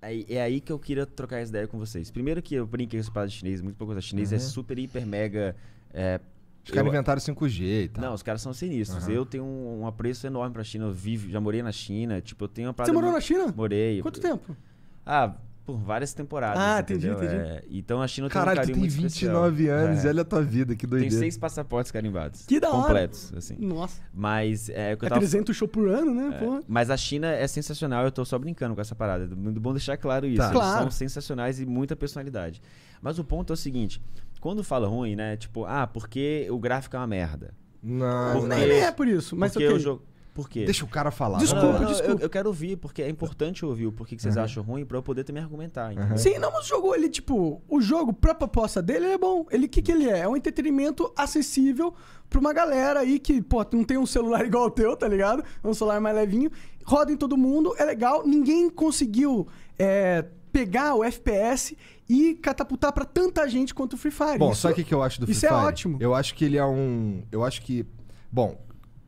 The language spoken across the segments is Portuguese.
É, aí que eu queria trocar essa ideia com vocês. Primeiro que eu brinquei com essa parada chinesa, muito pouco coisa. Chinês é uhum. é super, hiper, mega. É, os caras inventaram 5G e tal. Não, os caras são sinistros. Uhum. Eu tenho um, um, apreço enorme pra China. Eu vivo, já morei na China. Tipo, eu tenho uma Você morou na China? Morei. Quanto tempo? Ah, por várias temporadas. Ah, entendeu? entendi, entendi. É, então a China Caralho, tem um tu tem 29 especial. É. anos é. e olha a tua vida, que doideira. Tem seis passaportes carimbados. Que da hora. Completos, assim. Nossa. Mas é, é tava... 300 show por ano, né? É, mas a China é sensacional, eu tô só brincando com essa parada. muito bom deixar claro isso. Tá. Claro. são sensacionais e muita personalidade. Mas o ponto é o seguinte, quando fala ruim, né? Tipo, ah, porque o gráfico é uma merda. Não, porque, é. é por isso. Mas porque okay. o jogo. Por quê? Deixa o cara falar. Desculpa, não, desculpa. Eu, eu, quero ouvir, porque é importante ouvir o porquê que vocês uhum. acham ruim pra eu poder também argumentar. Uhum. Sim, não, mas o jogo, ele, tipo, o jogo, pra proposta dele, ele é bom. Ele, o que, que ele é? É um entretenimento acessível pra uma galera aí que, pô, não tem um celular igual o teu, tá ligado? É um celular mais levinho. Roda em todo mundo, é legal. Ninguém conseguiu é, pegar o FPS e catapultar para tanta gente quanto o Free Fire. Bom, isso, sabe o que eu acho do Free isso é Fire? Isso é ótimo. Eu acho que ele é um. Eu acho que. Bom,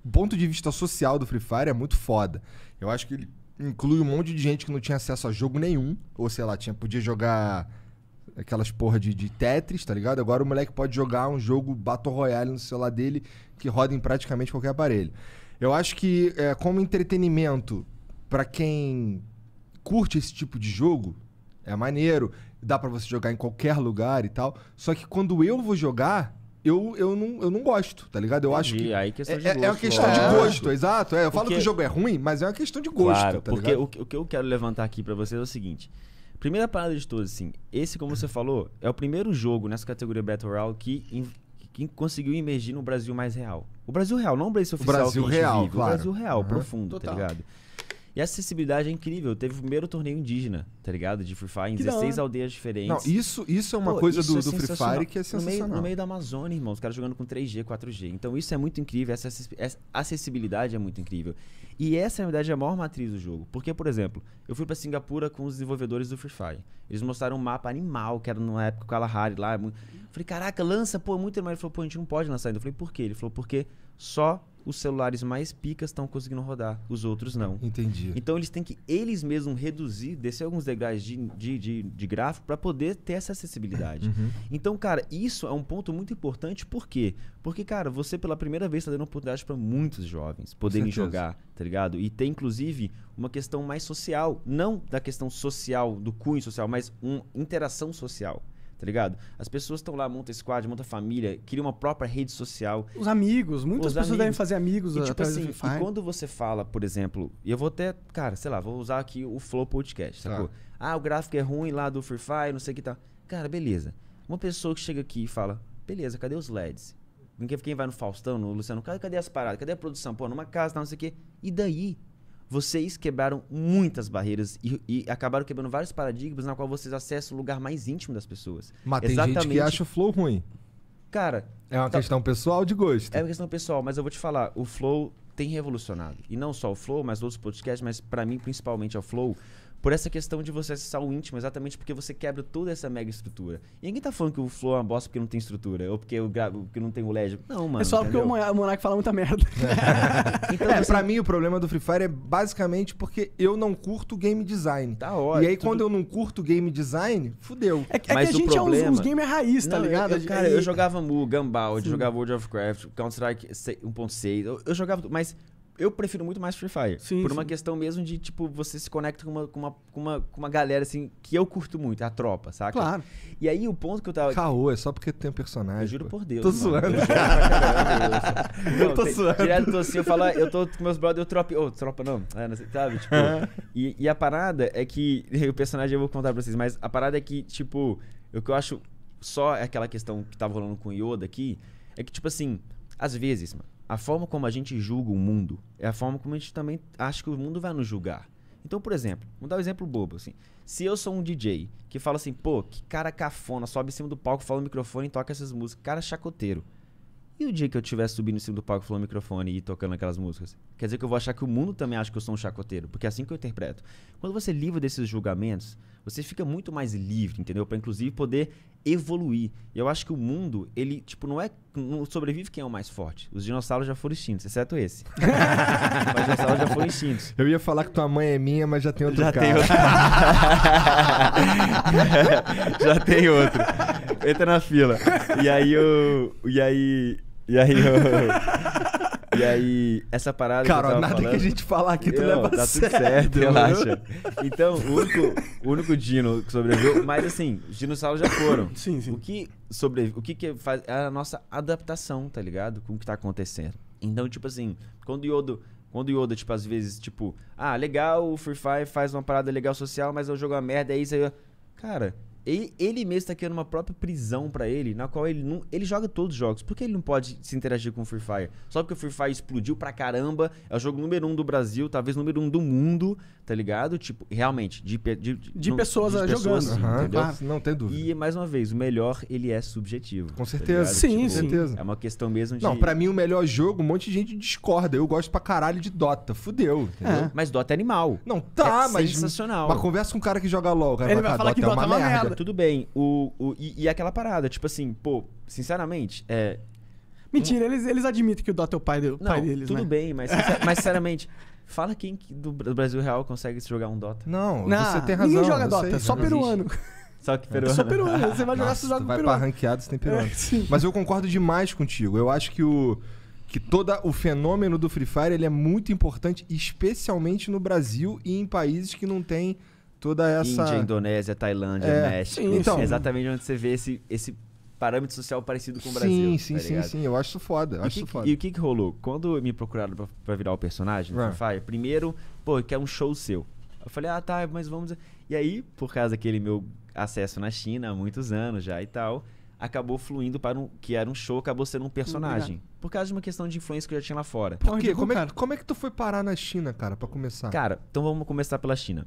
ponto de vista social do Free Fire é muito foda. Eu acho que ele inclui um monte de gente que não tinha acesso a jogo nenhum, ou sei lá, tinha, podia jogar aquelas porra de, de Tetris, tá ligado? Agora o moleque pode jogar um jogo Battle Royale no celular dele que roda em praticamente qualquer aparelho. Eu acho que é, como entretenimento para quem curte esse tipo de jogo, é maneiro, dá para você jogar em qualquer lugar e tal. Só que quando eu vou jogar, eu, eu, não, eu não gosto, tá ligado? Eu Entendi, acho que. Aí questão é, de é, gosto, é uma questão de gosto, exato. É, eu falo que o jogo é ruim, mas é uma questão de gosto, claro, tá porque o, o, que eu quero levantar aqui para vocês é o seguinte. Primeira parada de todos assim, esse, como você falou, é o primeiro jogo nessa categoria Battle Royale que, que conseguiu emergir no Brasil mais real. O Brasil real, não o Brasil oficial. O Brasil real, vive, claro. O Brasil real, uhum. profundo, tá Total. tá ligado? E a acessibilidade é incrível. Teve o primeiro torneio indígena, tá ligado? De Free Fire, em que 16 não. aldeias diferentes. Não, isso, isso é uma Pô, coisa do, é do Free Fire que é sensacional. No meio, no meio, da Amazônia, irmão, os caras jogando com 3G, 4G. Então isso é muito incrível, essa acessibilidade é muito incrível. E essa, na verdade, é a maior matriz do jogo. Porque, por exemplo, eu fui para Singapura com os desenvolvedores do Free Fire. Eles mostraram um mapa animal, que era na época o Kalahari lá. É falei, caraca, lança, pô, é muito animal. Ele falou, pô, a gente não pode lançar ainda. Eu falei, por quê? Ele falou, porque só os celulares mais picas estão conseguindo rodar, os outros não. Entendi. Então eles têm que eles mesmos reduzir, descer alguns degraus de, de, de, de gráfico para poder ter essa acessibilidade. Uhum. Então, cara, isso é um ponto muito importante, por quê? Porque, cara, você pela primeira vez está dando oportunidade para muitos jovens poderem jogar, tá ligado? E tem, inclusive, uma questão mais social, não da questão social, do cunho social, mas uma interação social tá ligado? As pessoas estão lá, monta squad, monta família, cria uma própria rede social. Os amigos, muitas Os pessoas amigos. devem fazer amigos. E, eh, tipo assim, e quando você fala, por exemplo, e eu vou até, cara, sei lá, vou usar aqui o Flow Podcast, sacou? Tá. Ah, o gráfico é ruim lá do Free Fire, não sei o que tá. Cara, beleza. Uma pessoa que chega aqui e fala, beleza, cadê os LEDs? Quem vai no Faustão, no Luciano, cadê as paradas? Cadê a produção? Pô, numa casa, não sei o quê. E daí? vocês quebraram muitas barreiras e, e, acabaram quebrando vários paradigmas na qual vocês acessam o lugar mais íntimo das pessoas. Mas tem Exatamente... gente que acha o flow ruim. Cara. É uma tá... questão pessoal de gosto. É uma questão pessoal, mas eu vou te falar, o flow tem revolucionado. E não só o flow, mas outros podcasts, mas para mim principalmente é o flow, por essa questão de você acessar o íntimo, exatamente porque você quebra toda essa mega estrutura. E ninguém tá falando que o Flow é uma bosta porque não tem estrutura, ou porque, eu porque não tem o LED. Não, mano. É só entendeu? porque o Monark fala muita merda. É, então, é, você... pra assim mim o problema do Free Fire é basicamente porque eu não curto game design. Tá ótimo. E aí, tudo... quando eu não curto game design, fudeu. É, é Mas que a gente problema... é uns, uns gamer raiz, tá não, ligado? Eu, eu, cara, eu jogava Mu, Gumball, eu jogava World of craft Counter-Strike 1.6, eu, eu jogava. Mas eu prefiro muito mais Free Fire. Sim, por uma questão mesmo de, tipo, você se conecta com uma, com, uma, com, uma, com uma galera, assim, que eu curto muito, é a tropa, saca? Claro. E aí o ponto que eu tava. Caô, é só porque tem um personagem. Eu juro por Deus. Tô mano. suando. Eu, caramba, eu, tô tem, suando. Direto tô assim, eu falo, ah, eu tô com meus brothers, eu tropa. Ô, oh, tropa não. É, não sei, sabe? Tipo. e, e a parada é que. O personagem eu vou contar pra vocês, mas a parada é que, tipo, o que eu acho só é aquela questão que tava rolando com o Yoda aqui é que, tipo assim, às vezes, mano a forma como a gente julga o mundo é a forma como a gente também acha que o mundo vai nos julgar. Então, por exemplo, vou dar um exemplo bobo, assim. Se eu sou um DJ que fala assim, pô, que cara cafona, sobe em cima do palco, fala no microfone e toca essas músicas, cara chacoteiro. E o dia que eu estiver subindo em cima do palco, falando microfone e tocando aquelas músicas? Quer dizer que eu vou achar que o mundo também acha que eu sou um chacoteiro, porque é assim que eu interpreto. Quando você livra desses julgamentos, você fica muito mais livre, entendeu? Para inclusive poder evoluir. E eu acho que o mundo, ele, tipo, não é. Não sobrevive quem é o mais forte. Os dinossauros já foram extintos, exceto esse. os dinossauros já foram extintos. Eu ia falar que tua mãe é minha, mas já tem outro já cara. Tem outro... já tem outro. Entra na fila. E aí eu. E aí e aí eu... E aí, essa parada. Cara, que eu nada falando, que a gente falar aqui, tu é leva tá tudo certo, relaxa. Então, o único, o único dino que sobreviveu. Mas assim, os dinossauros já foram. Sim, sim. O que sobrevive. O que, que faz. É a nossa adaptação, tá ligado? Com o que tá acontecendo. Então, tipo assim, quando o Yodo. Quando o Yoda, tipo, às vezes, tipo, ah, legal, o Free Fire faz uma parada legal social, mas eu jogo a uma merda, é isso aí. Cara, ele, ele mesmo tá criando uma própria prisão para ele, na qual ele não. Ele joga todos os jogos. Por que ele não pode se interagir com o Free Fire? Só porque o Free Fire explodiu pra caramba. É o jogo número um do Brasil, talvez número um do mundo, tá ligado? Tipo, realmente, de, de, de, pessoas, de ah, jogando. uhum, entendeu? Ah, não tem dúvida. E, mais uma vez, o melhor, ele é subjetivo. Com tá certeza. Tá sim, tipo, certeza. É uma questão mesmo de. Não, pra mim, o melhor jogo, um monte de gente discorda. Eu gosto pra caralho de Dota. Fudeu, entendeu? É. Mas Dota é animal. Não, tá, é mas. Sensacional. Mas conversa com um cara que joga LOL. Cara, ele vai ah, falar Dota que é Dota é uma, é uma merda. merda. Mas tudo bem. O, o, e, e aquela parada, tipo assim, pô, sinceramente, é, Mentira, eles, eles admitem que o Dota é o pai, do, não, pai deles, tudo né? bem, mas, mas sinceramente, fala quem do Brasil Real consegue jogar um Dota. Não, não você tem razão. Ninguém joga Dota, sei, só peruano. Só que é. peruano. É só peruano, você vai jogar, Nossa, você joga vai peruano. Vai pra você tem é, peruano. É, mas eu concordo demais contigo, eu acho que o... Que todo o fenômeno do Free Fire ele é muito importante, especialmente no Brasil e em países que não tem toda essa. Índia, Indonésia, Tailândia, é, México. Sim, então, é exatamente onde você vê esse, esse parâmetro social parecido com o sim, Brasil. Sim, tá sim, sim, Eu acho isso foda. Eu e, acho que, foda. e o que, que rolou? Quando me procuraram pra, pra virar o personagem, right. Ah. Né, Fire, primeiro, pô, quer um show seu. Eu falei, ah, tá, mas vamos. E aí, por causa daquele meu acesso na China há muitos anos já e tal, acabou fluindo para um. que era um show, acabou sendo um personagem. por causa de uma questão de influência que eu já tinha lá fora. Por quê? Como, é, como é que tu foi parar na China, cara, para começar? Cara, então vamos começar pela China.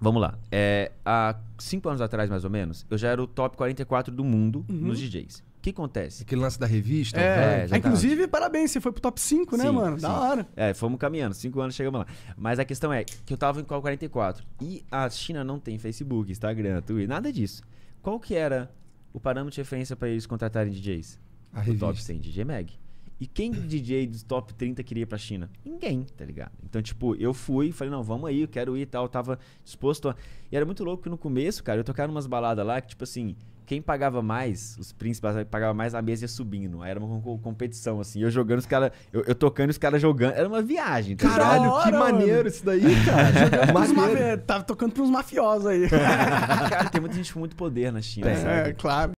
Vamos lá. É, há cinco anos atrás, mais ou menos, eu já era o top 44 do mundo uhum. nos DJs. O que acontece? Aquele lance da revista. É, né? é, inclusive, parabéns, você foi pro top 5, né, sim, mano? Sim. Da hora. É, fomos caminhando, 5 anos chegamos lá. Mas a questão é que eu tava em qual 44. E a China não tem Facebook, Instagram, Twitter, nada disso. Qual que era o parâmetro de referência para eles contratarem DJs? A o top 100 DJ Mag. E quem DJ dos top 30 queria ir pra China? Ninguém, tá ligado? Então, tipo, eu fui, falei, não, vamos aí, eu quero ir e tal. Eu tava disposto a. E era muito louco que no começo, cara, eu tocava umas baladas lá que, tipo assim, quem pagava mais, os príncipes pagavam mais, a mesa ia subindo. Aí era uma competição, assim. Eu jogando, os caras. Eu, eu, tocando, os caras jogando. Era uma viagem. Tá Caralho, que mano. maneiro isso daí, cara. Tava tá tocando pra uns mafiosos aí. cara, tem muita gente com muito poder na China, é, sabe? É, claro.